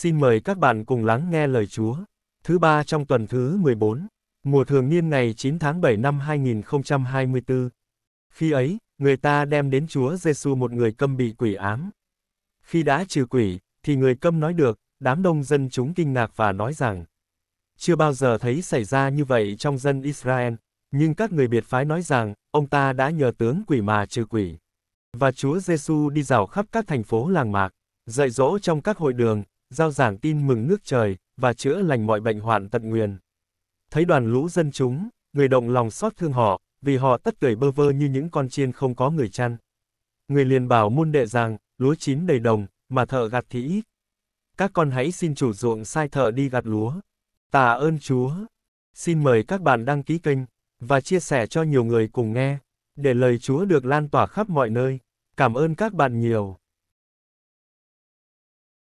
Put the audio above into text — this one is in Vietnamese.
Xin mời các bạn cùng lắng nghe lời Chúa. Thứ ba trong tuần thứ 14, mùa thường niên ngày 9 tháng 7 năm 2024. Khi ấy, người ta đem đến Chúa Giêsu một người câm bị quỷ ám. Khi đã trừ quỷ, thì người câm nói được, đám đông dân chúng kinh ngạc và nói rằng, chưa bao giờ thấy xảy ra như vậy trong dân Israel, nhưng các người biệt phái nói rằng, ông ta đã nhờ tướng quỷ mà trừ quỷ. Và Chúa Giêsu đi dạo khắp các thành phố làng mạc, dạy dỗ trong các hội đường, giao giảng tin mừng nước trời, và chữa lành mọi bệnh hoạn tận nguyền. Thấy đoàn lũ dân chúng, người động lòng xót thương họ, vì họ tất cười bơ vơ như những con chiên không có người chăn. Người liền bảo môn đệ rằng, lúa chín đầy đồng, mà thợ gặt thì ít. Các con hãy xin chủ ruộng sai thợ đi gặt lúa. Tạ ơn Chúa. Xin mời các bạn đăng ký kênh, và chia sẻ cho nhiều người cùng nghe, để lời Chúa được lan tỏa khắp mọi nơi. Cảm ơn các bạn nhiều.